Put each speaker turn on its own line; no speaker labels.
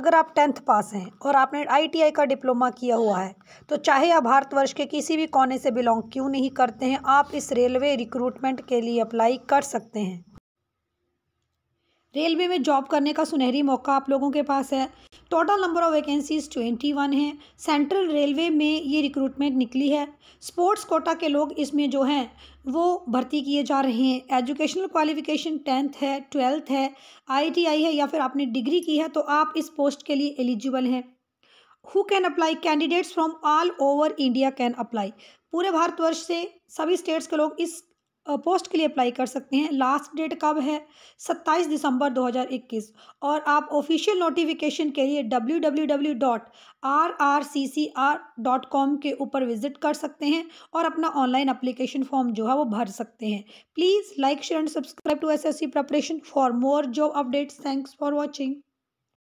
अगर आप tenth pass हैं और आपने आईटीआई का डिप्लोमा किया हुआ है तो चाहे आप भारतवर्ष के किसी भी कोने से बिलोंग क्यों नहीं करते हैं आप इस रेलवे रिक्रूटमेंट के लिए अप्लाई कर सकते हैं रेलवे में जॉब करने का सुनहरी मौका आप लोगों के पास है total number of vacancies twenty one है सेंट्रल रेलवे में ये रिक्रूटमेंट निकली है स्पोर्ट्स कोटा के लोग इसमें जो हैं वो भर्ती किए जा रहे हैं एजुकेशनल क्वालिफ़िकेशन टेंथ है ट्वेल्थ है आईटीआई है या फिर आपने डिग्री की है तो आप इस पोस्ट के लिए एलिजिबल हैं who can apply candidates from all over India can apply पूरे भारतवर्ष से सभी स्टेट्स के लोग इस पोस्ट के लिए अप्लाई कर सकते हैं लास्ट डेट कब है 27 दिसंबर 2021 और आप ऑफिशियल नोटिफिकेशन के लिए www.rrccr.com के ऊपर विजिट कर सकते हैं और अपना ऑनलाइन अप्लीकेशन फॉर्म जो है वो भर सकते हैं please like share and subscribe to SSC preparation for more job updates thanks for watching